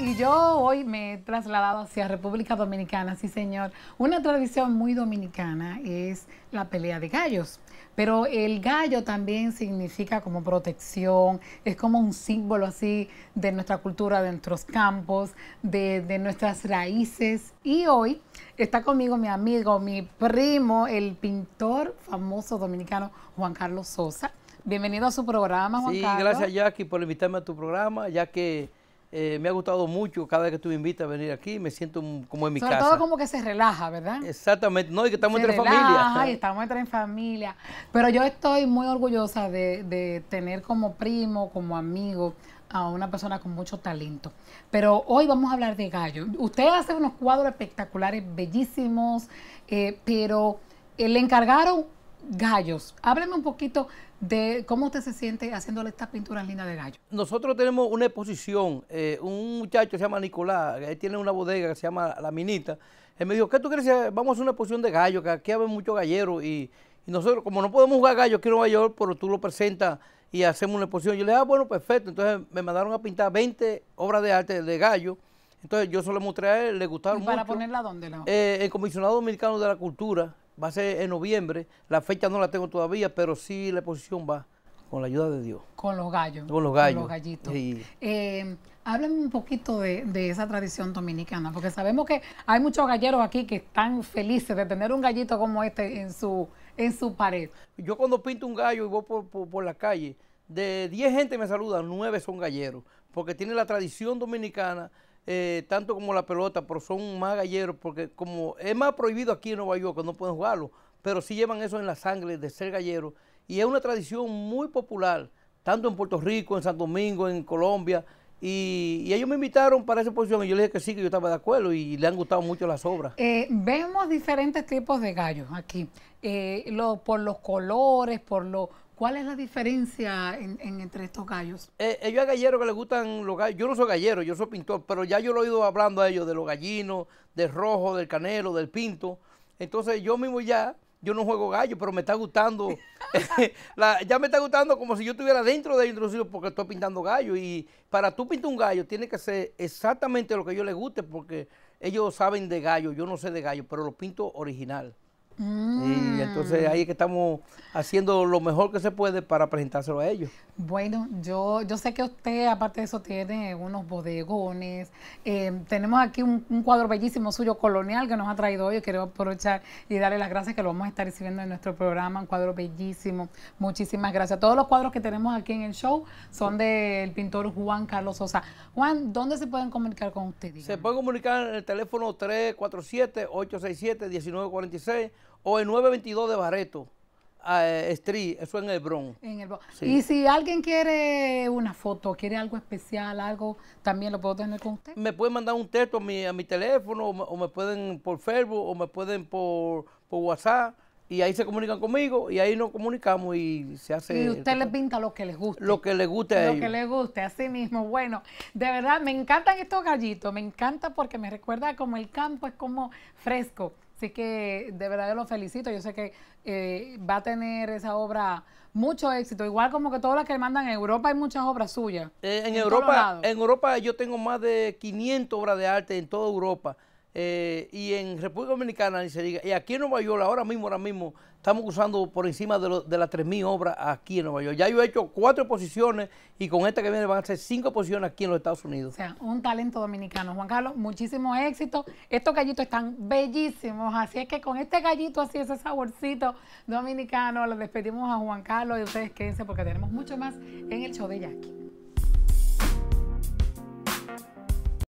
y yo hoy me he trasladado hacia República Dominicana, sí señor. Una tradición muy dominicana es la pelea de gallos, pero el gallo también significa como protección, es como un símbolo así de nuestra cultura, de nuestros campos, de, nuestras raíces. Y hoy está conmigo mi amigo, mi primo, el pintor famoso dominicano Juan Carlos Sosa. Bienvenido a su programa, Juan Carlos. Sí, gracias Jackie por invitarme a tu programa, ya que eh, me ha gustado mucho cada vez que tú me invitas a venir aquí, me siento como en mi casa. Sobre todo como que se relaja, ¿verdad? Exactamente, no, y que estamos entre familias. familia. estamos entre familia. Pero yo estoy muy orgullosa de, de tener como primo, como amigo, a una persona con mucho talento. Pero hoy vamos a hablar de gallo. Usted hace unos cuadros espectaculares, bellísimos, eh, pero eh, le encargaron gallos. Hábleme un poquito de cómo usted se siente haciéndole estas pinturas lindas de gallos. Nosotros tenemos una exposición, eh, un muchacho se llama Nicolás, él tiene una bodega que se llama La Minita, él me dijo, ¿qué tú crees? Vamos a hacer una exposición de gallos, que aquí hay muchos galleros y, nosotros, como no podemos jugar gallos aquí en Nueva York, pero tú lo presentas y hacemos una exposición. Yo le dije, ah, bueno, perfecto. Entonces me mandaron a pintar 20 obras de arte de gallos. Entonces yo se lo mostré a él, le gustaron ¿Y para ponerla dónde? Eh, el comisionado dominicano de la cultura, va a ser en noviembre. La fecha no la tengo todavía, pero sí la exposición va con la ayuda de Dios. Con los gallos. Con los gallos. gallitos. Sí. Eh, háblame un poquito de, esa tradición dominicana, porque sabemos que hay muchos galleros aquí que están felices de tener un gallito como este en su, en su pared. Yo cuando pinto un gallo y voy por, por, la calle, de 10 gente me saluda, 9 son galleros, porque tiene la tradición dominicana eh, tanto como la pelota, pero son más galleros, porque como es más prohibido aquí en Nueva York, no pueden jugarlo, pero sí llevan eso en la sangre de ser gallero. Y es una tradición muy popular, tanto en Puerto Rico, en San Domingo, en Colombia, y, ellos me invitaron para esa posición y yo les dije que sí, que yo estaba de acuerdo y le han gustado mucho las obras. Eh, vemos diferentes tipos de gallos aquí, eh, por los colores, por lo... ¿Cuál es la diferencia entre estos gallos? Eh, ellos eh, a galleros que les gustan los gallos, yo no soy gallero, yo soy pintor, pero ya yo lo he ido hablando a ellos de los gallinos, del rojo, del canelo, del pinto. Entonces yo mismo ya yo no juego gallo, pero me está gustando. ya me está gustando como si yo estuviera dentro de introducido porque estoy pintando gallo. Y para tú pintar un gallo, tiene que ser exactamente lo que yo le guste, porque ellos saben de gallo, yo no sé de gallo, pero lo pinto original. Y entonces mm. ahí es que estamos haciendo lo mejor que se puede para presentárselo a ellos. Bueno, yo, yo sé que usted, aparte de eso, tiene unos bodegones. Em, tenemos aquí un, cuadro bellísimo suyo colonial que nos ha traído hoy. Quiero aprovechar y darle las gracias que lo vamos a estar recibiendo en nuestro programa. Un cuadro bellísimo. Muchísimas gracias. Todos los cuadros que tenemos aquí en el show son del pintor Juan Carlos Sosa. Juan, ¿dónde se pueden comunicar con usted? Se pueden comunicar en el teléfono 347-867-1946 o el 922 de Barreto. Ah, eh, Street, eso en el Bronx. Y si alguien quiere una foto, quiere algo especial, algo, también lo puedo tener con usted. Me pueden mandar un texto a mi, a mi teléfono, o me, pueden por Facebook, o me pueden por, WhatsApp y ahí se comunican conmigo y ahí nos comunicamos y se hace. Y usted les pinta lo que les guste. Lo que les guste a Lo que les guste, así mismo. Bueno, de verdad me encantan estos gallitos, me encanta porque me recuerda como el campo es como fresco. Así que de verdad lo felicito. Yo sé que eh, va a tener esa obra mucho éxito. Igual como que todas las que mandan en Europa hay muchas obras suyas. Eh, Europa, en Europa yo tengo más de 500 obras de arte en toda Europa. Eh, y en República Dominicana, ni se diga. Y aquí en Nueva York, ahora mismo, ahora mismo, estamos usando por encima de, de las 3.000 obras aquí en Nueva York. Ya yo he hecho cuatro posiciones y con esta que viene van a ser cinco posiciones aquí en los Estados Unidos. O sea, un talento dominicano. Juan Carlos, muchísimo éxito. Estos gallitos están bellísimos, así es que con este gallito así, ese saborcito dominicano, lo despedimos a Juan Carlos y ustedes quédense porque tenemos mucho más en el show de Jackie.